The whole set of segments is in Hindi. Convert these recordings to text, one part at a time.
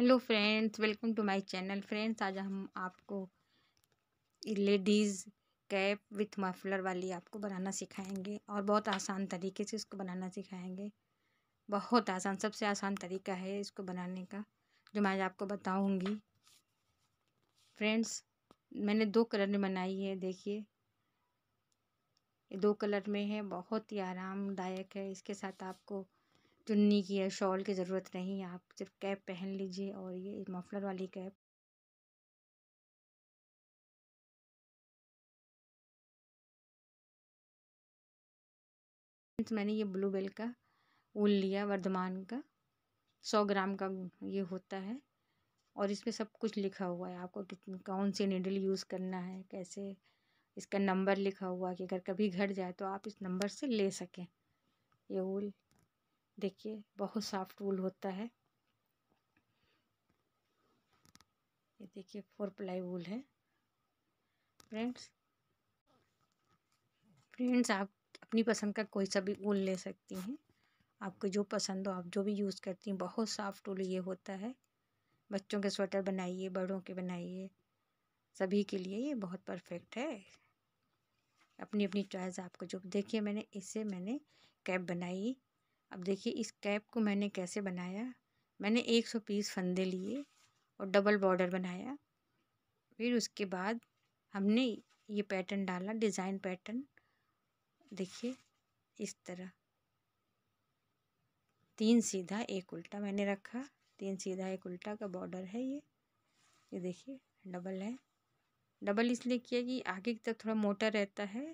Hello friends welcome to my channel friends आज हम आपको लेडीज़ कैप विथ मफलर वाली आपको बनाना सिखाएंगे और बहुत आसान तरीके से इसको बनाना सिखाएंगे बहुत आसान सबसे आसान तरीका है इसको बनाने का जो मैं आज आपको बताऊंगी फ्रेंड्स मैंने दो कलर में बनाई है देखिए दो कलर में है बहुत ही आरामदायक है इसके साथ आपको चुन्नी की या शॉल की ज़रूरत नहीं आप सिर्फ कैप पहन लीजिए और ये मफलर वाली कैप मैंने ये ब्लू बेल का ऊल लिया वर्धमान का सौ ग्राम का ये होता है और इसमें सब कुछ लिखा हुआ है आपको कौन सी निडल यूज़ करना है कैसे इसका नंबर लिखा हुआ है कि अगर कभी घट जाए तो आप इस नंबर से ले सकें ये ऊल देखिए बहुत सॉफ्ट वूल होता है ये देखिए फोर प्लाई वूल है फ्रेंड्स फ्रेंड्स आप अपनी पसंद का कोई सा भी वूल ले सकती हैं आपको जो पसंद हो आप जो भी यूज़ करती हैं बहुत सॉफ्ट वूल ये होता है बच्चों के स्वेटर बनाइए बड़ों के बनाइए सभी के लिए ये बहुत परफेक्ट है अपनी अपनी चॉइस आपको जो देखिए मैंने इसे मैंने कैप बनाई अब देखिए इस कैप को मैंने कैसे बनाया मैंने एक सौ पीस फंदे लिए और डबल बॉर्डर बनाया फिर उसके बाद हमने ये पैटर्न डाला डिज़ाइन पैटर्न देखिए इस तरह तीन सीधा एक उल्टा मैंने रखा तीन सीधा एक उल्टा का बॉर्डर है ये ये देखिए डबल है डबल इसलिए किया कि आगे की तरफ थोड़ा मोटा रहता है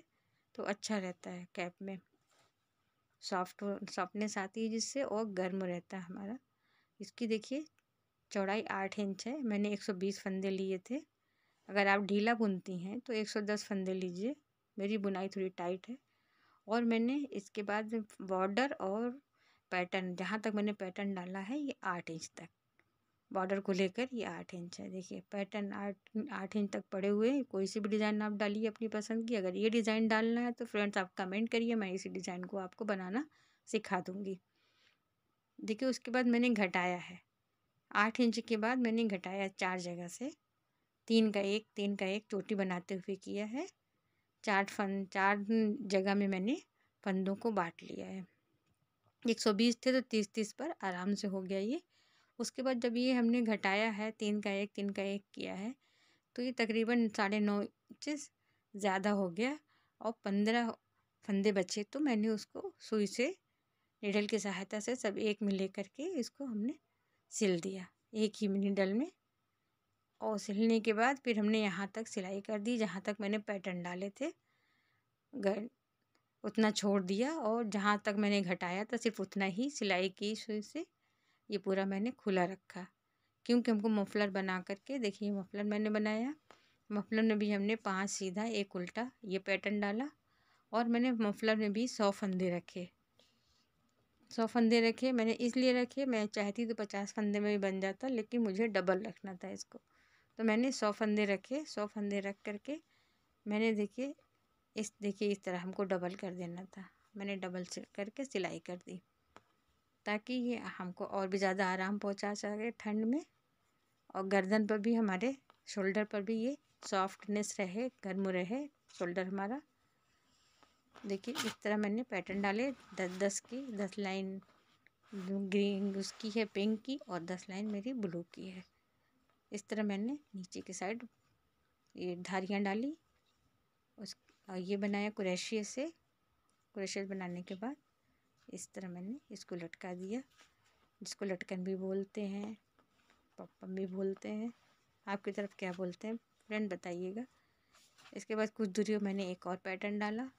तो अच्छा रहता है कैप में सॉफ्ट सॉफ्टनेस आती है जिससे और गर्म रहता है हमारा इसकी देखिए चौड़ाई आठ इंच है मैंने एक सौ बीस फंदे लिए थे अगर आप ढीला बुनती हैं तो एक सौ दस फंदे लीजिए मेरी बुनाई थोड़ी टाइट है और मैंने इसके बाद बॉर्डर और पैटर्न जहाँ तक मैंने पैटर्न डाला है ये आठ इंच तक बॉर्डर को लेकर ये आठ इंच है देखिए पैटर्न आठ आठ इंच तक पड़े हुए हैं कोई सी भी डिज़ाइन आप डालिए अपनी पसंद की अगर ये डिज़ाइन डालना है तो फ्रेंड्स आप कमेंट करिए मैं इसी डिज़ाइन को आपको बनाना सिखा दूँगी देखिए उसके बाद मैंने घटाया है आठ इंच के बाद मैंने घटाया चार जगह से तीन का एक तीन का एक चोटी बनाते हुए किया है चार फन चार जगह में मैंने फंदों को बांट लिया है एक सौ बीस थे तो तीस तीस पर आराम से हो गया ये उसके बाद जब ये हमने घटाया है तीन का एक तीन का एक किया है तो ये तकरीबन साढ़े नौ इंच ज़्यादा हो गया और पंद्रह फंदे बचे तो मैंने उसको सुई से निडल की सहायता से सब एक में ले करके इसको हमने सिल दिया एक ही निडल में और सिलने के बाद फिर हमने यहाँ तक सिलाई कर दी जहाँ तक मैंने पैटर्न डाले थे उतना छोड़ दिया और जहाँ तक मैंने घटाया था सिर्फ उतना ही सिलाई की सुई से ये पूरा मैंने खुला रखा क्योंकि हमको मफलर बना करके देखिए मफलर मैंने बनाया मफलर में भी हमने पांच सीधा एक उल्टा ये पैटर्न डाला और मैंने मफलर में भी सौ फंदे रखे सौ फंदे रखे मैंने इसलिए रखे मैं चाहती तो पचास फंदे में भी बन जाता लेकिन मुझे डबल रखना था इसको तो मैंने सौ फंदे रखे सौ फंदे रख करके मैंने देखिए इस देखिए इस तरह हमको डबल कर देना था मैंने डबल करके सिलाई कर दी ताकि ये हमको और भी ज़्यादा आराम पहुँचा सके ठंड में और गर्दन पर भी हमारे शोल्डर पर भी ये सॉफ्टनेस रहे गर्म रहे शोल्डर हमारा देखिए इस तरह मैंने पैटर्न डाले दस दस की दस लाइन ग्रीन उसकी है पिंक की और दस लाइन मेरी ब्लू की है इस तरह मैंने नीचे की साइड ये धारियाँ डाली उस और ये बनाया कुरेशिया से कुरेशिया बनाने के बाद इस तरह मैंने इसको लटका दिया जिसको लटकन भी बोलते हैं पप्पम भी बोलते हैं आपकी तरफ क्या बोलते हैं फ्रेंड बताइएगा इसके बाद कुछ दूरी मैंने एक और पैटर्न डाला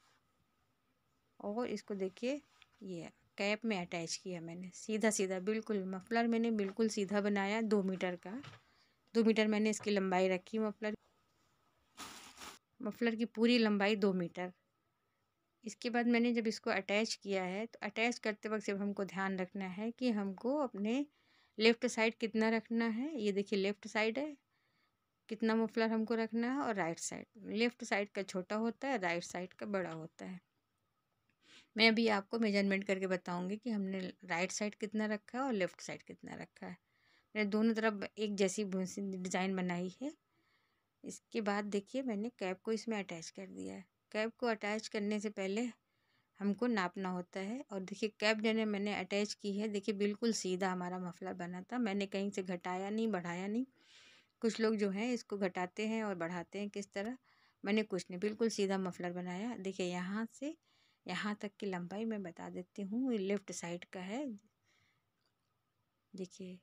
और इसको देखिए ये कैप में अटैच किया मैंने सीधा सीधा बिल्कुल मफलर मैंने बिल्कुल सीधा बनाया दो मीटर का दो मीटर मैंने इसकी लंबाई रखी मफलर मफलर की पूरी लंबाई दो मीटर इसके बाद मैंने जब इसको अटैच किया है तो अटैच करते वक्त जब हमको ध्यान रखना है कि हमको अपने लेफ़्ट साइड कितना रखना है ये देखिए लेफ़्ट साइड है कितना मफलर हमको रखना है और राइट साइड लेफ़्ट साइड का छोटा होता है राइट साइड का बड़ा होता है मैं अभी आपको मेजरमेंट करके बताऊंगी कि हमने राइट साइड कितना रखा है और लेफ़्ट साइड कितना रखा है मैंने दोनों तरफ एक जैसी डिज़ाइन बनाई है इसके बाद देखिए मैंने कैप को इसमें अटैच कर दिया है कैप को अटैच करने से पहले हमको नापना होता है और देखिए कैप जो मैंने अटैच की है देखिए बिल्कुल सीधा हमारा मफलर बना था मैंने कहीं से घटाया नहीं बढ़ाया नहीं कुछ लोग जो हैं इसको घटाते हैं और बढ़ाते हैं किस तरह मैंने कुछ नहीं बिल्कुल सीधा मफलर बनाया देखिए यहाँ से यहाँ तक की लंबाई मैं बता देती हूँ लेफ़्ट साइड का है देखिए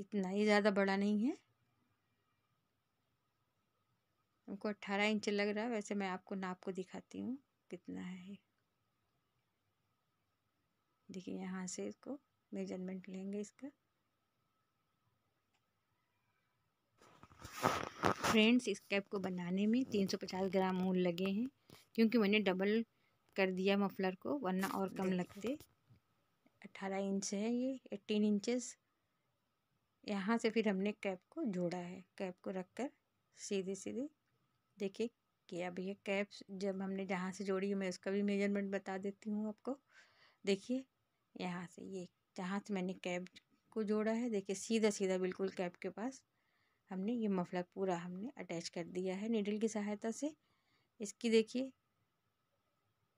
इतना ही ज़्यादा बड़ा नहीं है हमको अट्ठारह इंच लग रहा है वैसे मैं आपको नाप को दिखाती हूँ कितना है देखिए यहाँ से इसको मेजरमेंट लेंगे इसका फ्रेंड्स इस कैप को बनाने में 350 ग्राम ऊन लगे हैं क्योंकि मैंने डबल कर दिया मफलर को वरना और कम अच्छा। लगते 18 इंच है ये 18 इंचेस यहाँ से फिर हमने कैप को जोड़ा है कैप को रख कर सीधे सीधे देखिए कि अब भैया कैप जब हमने जहाँ से जोड़ी है मैं उसका भी मेजरमेंट बता देती हूँ आपको देखिए यहाँ से ये जहाँ से मैंने कैप को जोड़ा है देखिए सीधा सीधा बिल्कुल कैप के पास हमने ये मफलर पूरा हमने अटैच कर दिया है नीडल की सहायता से इसकी देखिए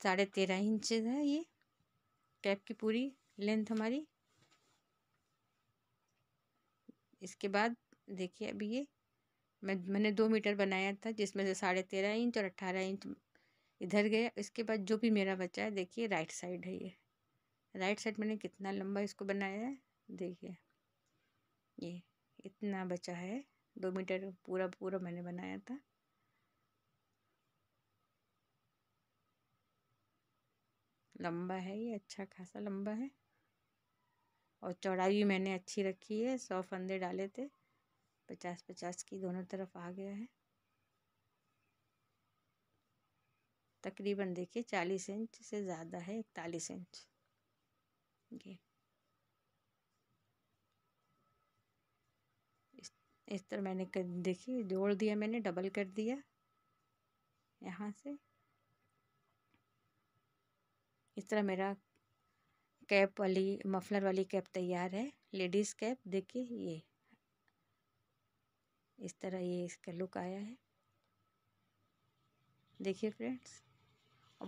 साढ़े तेरह इंचज है ये कैप की पूरी लेंथ हमारी इसके बाद देखिए अभी ये मैं मैंने दो मीटर बनाया था जिसमें से साढ़े तेरह इंच और अट्ठारह इंच इधर गया इसके बाद जो भी मेरा बचा है देखिए राइट साइड है ये राइट साइड मैंने कितना लंबा इसको बनाया है देखिए ये इतना बचा है दो मीटर पूरा पूरा मैंने बनाया था लंबा है ये अच्छा खासा लंबा है और चौड़ाई भी मैंने अच्छी रखी है सौ फंदे डाले थे पचास पचास की दोनों तरफ आ गया है तकरीबन देखिए चालीस इंच से ज़्यादा है इकतालीस इंच ये इस इस तरह मैंने कर देखिए जोड़ दिया मैंने डबल कर दिया यहाँ से इस तरह मेरा कैप वाली मफलर वाली कैप तैयार है लेडीज़ कैप देखिए ये इस तरह ये इसका लुक आया है देखिए फ्रेंड्स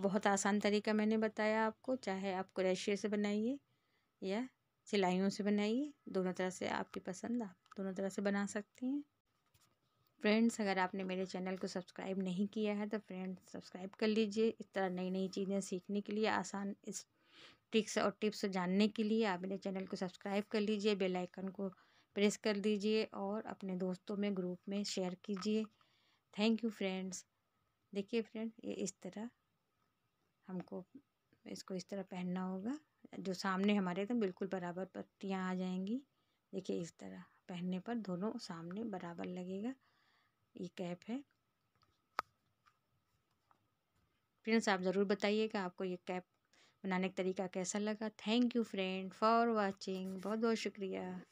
बहुत आसान तरीका मैंने बताया आपको चाहे आप क्रेशिए से बनाइए या सिलाइयों से बनाइए दोनों तरह से आपकी पसंद आप दोनों तरह से बना सकती हैं फ्रेंड्स अगर आपने मेरे चैनल को सब्सक्राइब नहीं किया है तो फ्रेंड्स सब्सक्राइब कर लीजिए इस तरह नई नई चीज़ें सीखने के लिए आसान इस ट्रिक्स और टिप्स जानने के लिए आप मेरे चैनल को सब्सक्राइब कर लीजिए बेलाइकन को प्रेस कर दीजिए और अपने दोस्तों में ग्रुप में शेयर कीजिए थैंक यू फ्रेंड्स देखिए फ्रेंड ये इस तरह हमको इसको इस तरह पहनना होगा जो सामने हमारे एकदम बिल्कुल बराबर पट्टियाँ आ जाएंगी देखिए इस तरह पहनने पर दोनों सामने बराबर लगेगा ये कैप है फ्रेंड्स आप ज़रूर बताइएगा आपको ये कैप बनाने का तरीका कैसा लगा thank you friend for watching बहुत बहुत शुक्रिया